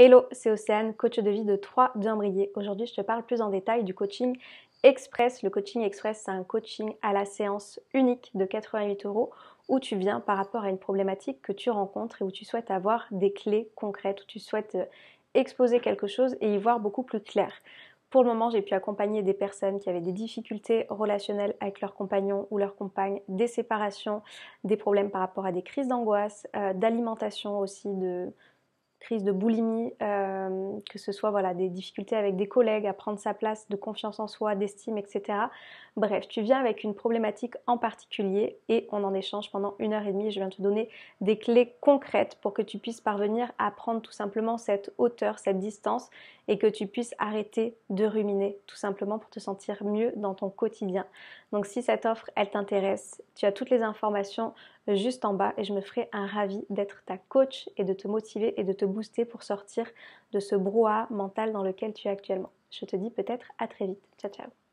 Hello, c'est Océane, coach de vie de 3 bien briller. Aujourd'hui, je te parle plus en détail du coaching express. Le coaching express, c'est un coaching à la séance unique de 88 euros où tu viens par rapport à une problématique que tu rencontres et où tu souhaites avoir des clés concrètes, où tu souhaites euh, exposer quelque chose et y voir beaucoup plus clair. Pour le moment, j'ai pu accompagner des personnes qui avaient des difficultés relationnelles avec leur compagnon ou leur compagne, des séparations, des problèmes par rapport à des crises d'angoisse, euh, d'alimentation aussi, de, crise de boulimie, euh, que ce soit voilà, des difficultés avec des collègues, à prendre sa place, de confiance en soi, d'estime, etc. Bref, tu viens avec une problématique en particulier et on en échange pendant une heure et demie. Je viens te donner des clés concrètes pour que tu puisses parvenir à prendre tout simplement cette hauteur, cette distance et que tu puisses arrêter de ruminer tout simplement pour te sentir mieux dans ton quotidien. Donc si cette offre, elle t'intéresse, tu as toutes les informations juste en bas et je me ferai un ravi d'être ta coach et de te motiver et de te booster pour sortir de ce brouhaha mental dans lequel tu es actuellement. Je te dis peut-être à très vite. Ciao ciao